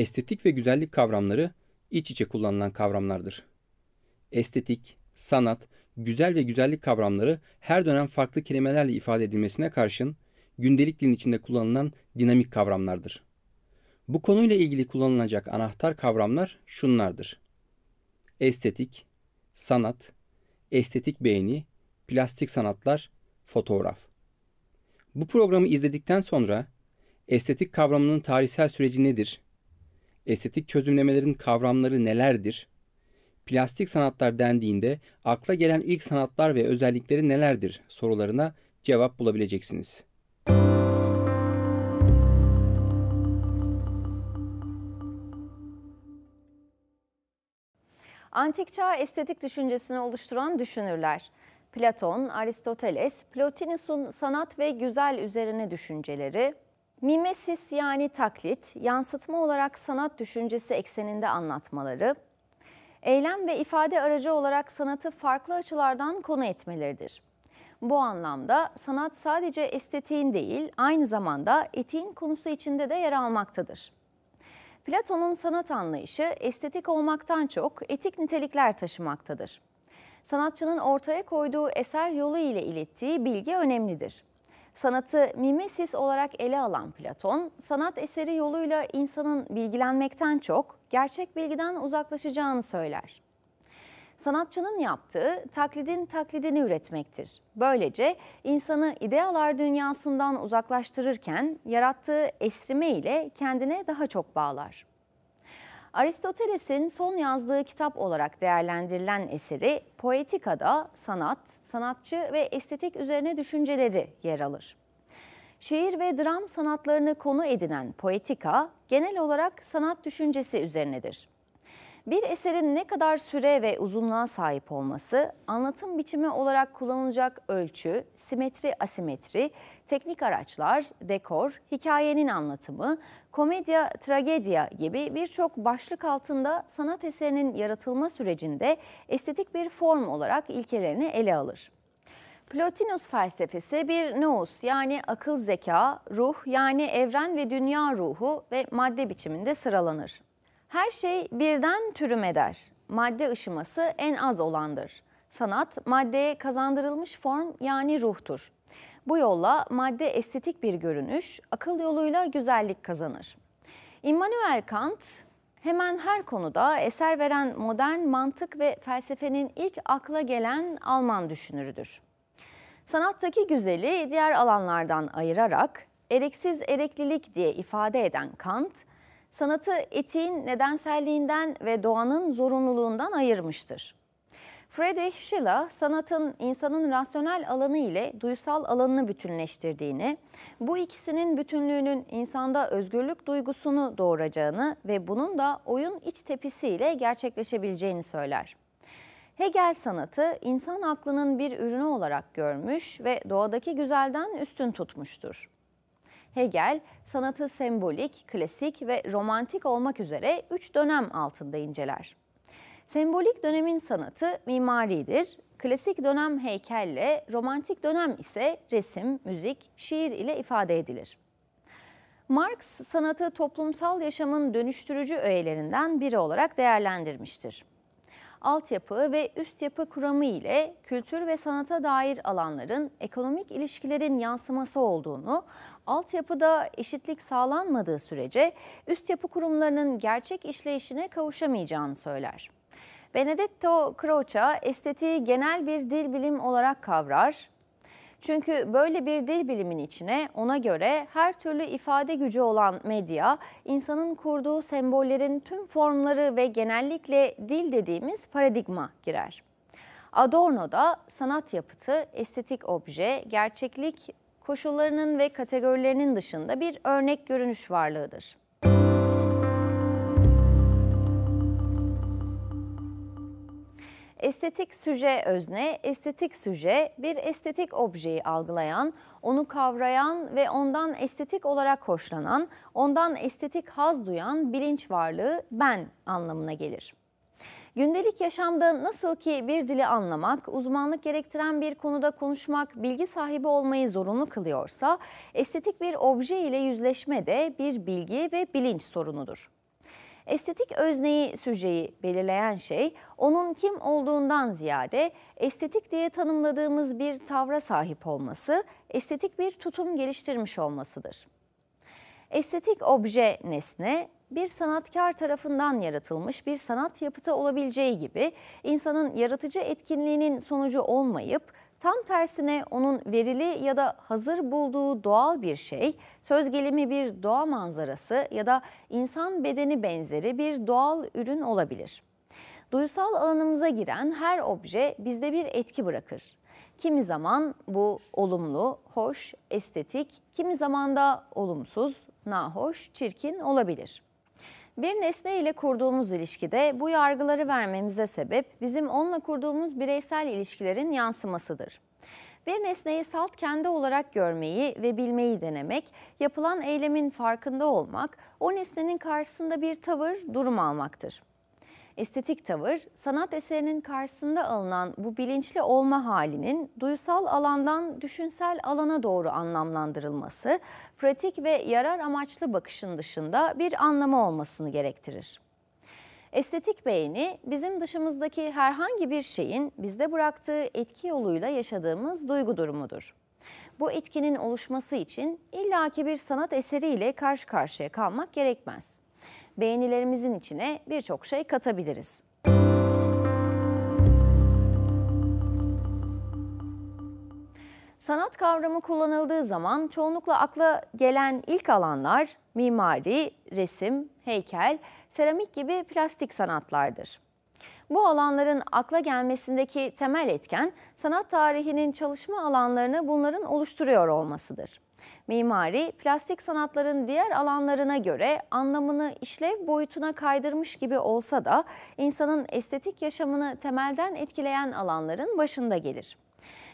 Estetik ve güzellik kavramları iç içe kullanılan kavramlardır. Estetik, sanat, güzel ve güzellik kavramları her dönem farklı kelimelerle ifade edilmesine karşın gündelik dilin içinde kullanılan dinamik kavramlardır. Bu konuyla ilgili kullanılacak anahtar kavramlar şunlardır. Estetik, sanat, estetik beğeni, plastik sanatlar, fotoğraf. Bu programı izledikten sonra estetik kavramının tarihsel süreci nedir? estetik çözümlemelerin kavramları nelerdir? Plastik sanatlar dendiğinde akla gelen ilk sanatlar ve özellikleri nelerdir sorularına cevap bulabileceksiniz. Antik çağ estetik düşüncesini oluşturan düşünürler. Platon, Aristoteles, Plotinus'un sanat ve güzel üzerine düşünceleri, Mimesis yani taklit, yansıtma olarak sanat düşüncesi ekseninde anlatmaları, eylem ve ifade aracı olarak sanatı farklı açılardan konu etmeleridir. Bu anlamda sanat sadece estetiğin değil, aynı zamanda etiğin konusu içinde de yer almaktadır. Platon'un sanat anlayışı estetik olmaktan çok etik nitelikler taşımaktadır. Sanatçının ortaya koyduğu eser yolu ile ilettiği bilgi önemlidir. Sanatı mimesis olarak ele alan Platon, sanat eseri yoluyla insanın bilgilenmekten çok gerçek bilgiden uzaklaşacağını söyler. Sanatçının yaptığı taklidin taklidini üretmektir. Böylece insanı idealar dünyasından uzaklaştırırken yarattığı esrime ile kendine daha çok bağlar. Aristoteles'in son yazdığı kitap olarak değerlendirilen eseri Poetika'da sanat, sanatçı ve estetik üzerine düşünceleri yer alır. Şiir ve dram sanatlarını konu edinen Poetika genel olarak sanat düşüncesi üzerinedir. Bir eserin ne kadar süre ve uzunluğa sahip olması, anlatım biçimi olarak kullanılacak ölçü, simetri, asimetri, teknik araçlar, dekor, hikayenin anlatımı, komedya, tragedya gibi birçok başlık altında sanat eserinin yaratılma sürecinde estetik bir form olarak ilkelerini ele alır. Plotinus felsefesi bir nous yani akıl zeka, ruh yani evren ve dünya ruhu ve madde biçiminde sıralanır. Her şey birden türüm eder. Madde ışıması en az olandır. Sanat maddeye kazandırılmış form yani ruhtur. Bu yolla madde estetik bir görünüş, akıl yoluyla güzellik kazanır. Immanuel Kant hemen her konuda eser veren modern mantık ve felsefenin ilk akla gelen Alman düşünürüdür. Sanattaki güzeli diğer alanlardan ayırarak ereksiz ereklilik diye ifade eden Kant, sanatı etiğin nedenselliğinden ve doğanın zorunluluğundan ayırmıştır. Friedrich Schiller sanatın insanın rasyonel alanı ile duysal alanını bütünleştirdiğini, bu ikisinin bütünlüğünün insanda özgürlük duygusunu doğuracağını ve bunun da oyun iç tepisiyle gerçekleşebileceğini söyler. Hegel sanatı insan aklının bir ürünü olarak görmüş ve doğadaki güzelden üstün tutmuştur. Hegel sanatı sembolik, klasik ve romantik olmak üzere üç dönem altında inceler. Sembolik dönemin sanatı mimaridir. Klasik dönem heykelle, romantik dönem ise resim, müzik, şiir ile ifade edilir. Marx sanatı toplumsal yaşamın dönüştürücü öğelerinden biri olarak değerlendirmiştir altyapı ve üst yapı kuramı ile kültür ve sanata dair alanların ekonomik ilişkilerin yansıması olduğunu, altyapıda eşitlik sağlanmadığı sürece üst yapı kurumlarının gerçek işleyişine kavuşamayacağını söyler. Benedetto Croce estetiği genel bir dil bilim olarak kavrar, çünkü böyle bir dil bilimin içine ona göre her türlü ifade gücü olan medya, insanın kurduğu sembollerin tüm formları ve genellikle dil dediğimiz paradigma girer. Adorno'da sanat yapıtı, estetik obje, gerçeklik koşullarının ve kategorilerinin dışında bir örnek görünüş varlığıdır. Müzik Estetik süje özne, estetik süje bir estetik objeyi algılayan, onu kavrayan ve ondan estetik olarak hoşlanan, ondan estetik haz duyan bilinç varlığı ben anlamına gelir. Gündelik yaşamda nasıl ki bir dili anlamak, uzmanlık gerektiren bir konuda konuşmak bilgi sahibi olmayı zorunlu kılıyorsa, estetik bir obje ile yüzleşme de bir bilgi ve bilinç sorunudur. Estetik özneyi, süceyi belirleyen şey onun kim olduğundan ziyade estetik diye tanımladığımız bir tavra sahip olması, estetik bir tutum geliştirmiş olmasıdır. Estetik obje nesne bir sanatkar tarafından yaratılmış bir sanat yapıtı olabileceği gibi insanın yaratıcı etkinliğinin sonucu olmayıp Tam tersine onun verili ya da hazır bulduğu doğal bir şey, söz gelimi bir doğa manzarası ya da insan bedeni benzeri bir doğal ürün olabilir. Duysal alanımıza giren her obje bizde bir etki bırakır. Kimi zaman bu olumlu, hoş, estetik, kimi zaman da olumsuz, nahoş, çirkin olabilir.'' Bir nesne ile kurduğumuz ilişkide bu yargıları vermemize sebep bizim onunla kurduğumuz bireysel ilişkilerin yansımasıdır. Bir nesneyi salt kendi olarak görmeyi ve bilmeyi denemek, yapılan eylemin farkında olmak, o nesnenin karşısında bir tavır, durum almaktır estetik tavır, sanat eserinin karşısında alınan bu bilinçli olma halinin duysal alandan düşünsel alana doğru anlamlandırılması, pratik ve yarar amaçlı bakışın dışında bir anlamı olmasını gerektirir. Estetik beğeni bizim dışımızdaki herhangi bir şeyin bizde bıraktığı etki yoluyla yaşadığımız duygu durumudur. Bu etkinin oluşması için illaki bir sanat eseriyle karşı karşıya kalmak gerekmez beğenilerimizin içine birçok şey katabiliriz. Sanat kavramı kullanıldığı zaman çoğunlukla akla gelen ilk alanlar mimari, resim, heykel, seramik gibi plastik sanatlardır. Bu alanların akla gelmesindeki temel etken sanat tarihinin çalışma alanlarını bunların oluşturuyor olmasıdır. Mimari, plastik sanatların diğer alanlarına göre anlamını işlev boyutuna kaydırmış gibi olsa da insanın estetik yaşamını temelden etkileyen alanların başında gelir.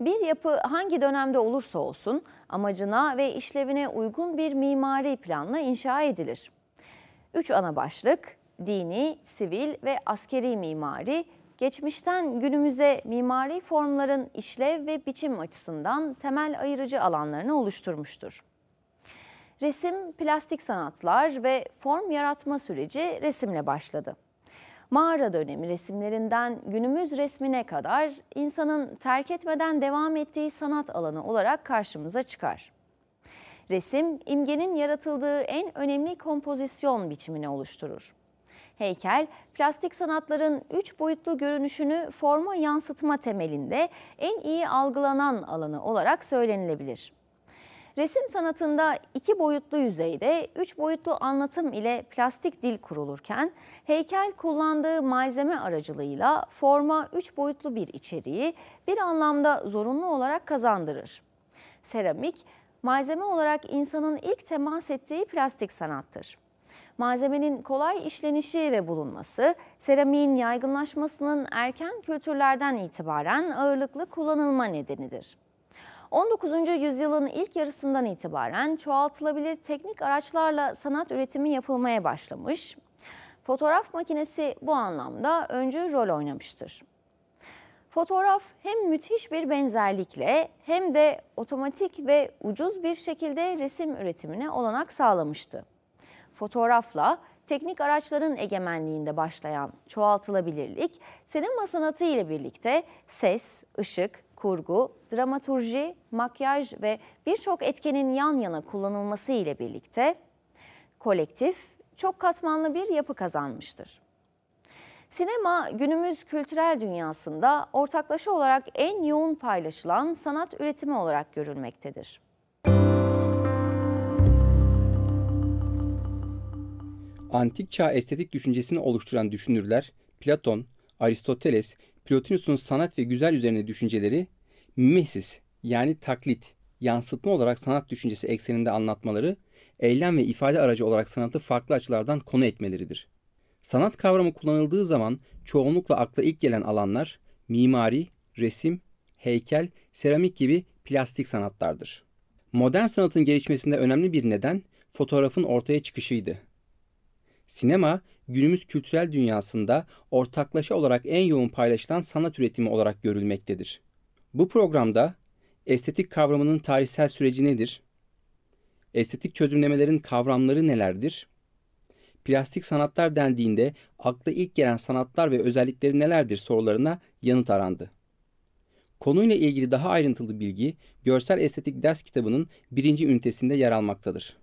Bir yapı hangi dönemde olursa olsun amacına ve işlevine uygun bir mimari planla inşa edilir. Üç ana başlık, dini, sivil ve askeri mimari, geçmişten günümüze mimari formların işlev ve biçim açısından temel ayırıcı alanlarını oluşturmuştur. Resim, plastik sanatlar ve form yaratma süreci resimle başladı. Mağara dönemi resimlerinden günümüz resmine kadar insanın terk etmeden devam ettiği sanat alanı olarak karşımıza çıkar. Resim, imgenin yaratıldığı en önemli kompozisyon biçimini oluşturur. Heykel, plastik sanatların üç boyutlu görünüşünü forma yansıtma temelinde en iyi algılanan alanı olarak söylenilebilir. Resim sanatında iki boyutlu yüzeyde üç boyutlu anlatım ile plastik dil kurulurken heykel kullandığı malzeme aracılığıyla forma üç boyutlu bir içeriği bir anlamda zorunlu olarak kazandırır. Seramik malzeme olarak insanın ilk temas ettiği plastik sanattır malzemenin kolay işlenişi ve bulunması, seramiğin yaygınlaşmasının erken kültürlerden itibaren ağırlıklı kullanılma nedenidir. 19. yüzyılın ilk yarısından itibaren çoğaltılabilir teknik araçlarla sanat üretimi yapılmaya başlamış. Fotoğraf makinesi bu anlamda öncü rol oynamıştır. Fotoğraf hem müthiş bir benzerlikle hem de otomatik ve ucuz bir şekilde resim üretimine olanak sağlamıştı fotoğrafla teknik araçların egemenliğinde başlayan çoğaltılabilirlik, sinema sanatı ile birlikte ses, ışık, kurgu, dramaturji, makyaj ve birçok etkenin yan yana kullanılması ile birlikte kolektif çok katmanlı bir yapı kazanmıştır. Sinema günümüz kültürel dünyasında ortaklaşa olarak en yoğun paylaşılan sanat üretimi olarak görülmektedir. Antik çağ estetik düşüncesini oluşturan düşünürler Platon, Aristoteles, Plotinus'un sanat ve güzel üzerine düşünceleri mimesis yani taklit, yansıtma olarak sanat düşüncesi ekseninde anlatmaları, eylem ve ifade aracı olarak sanatı farklı açılardan konu etmeleridir. Sanat kavramı kullanıldığı zaman çoğunlukla akla ilk gelen alanlar mimari, resim, heykel, seramik gibi plastik sanatlardır. Modern sanatın gelişmesinde önemli bir neden fotoğrafın ortaya çıkışıydı. Sinema günümüz kültürel dünyasında ortaklaşa olarak en yoğun paylaşılan sanat üretimi olarak görülmektedir. Bu programda estetik kavramının tarihsel süreci nedir? Estetik çözümlemelerin kavramları nelerdir? Plastik sanatlar dendiğinde akla ilk gelen sanatlar ve özellikleri nelerdir sorularına yanıt arandı. Konuyla ilgili daha ayrıntılı bilgi Görsel Estetik Ders kitabının birinci ünitesinde yer almaktadır.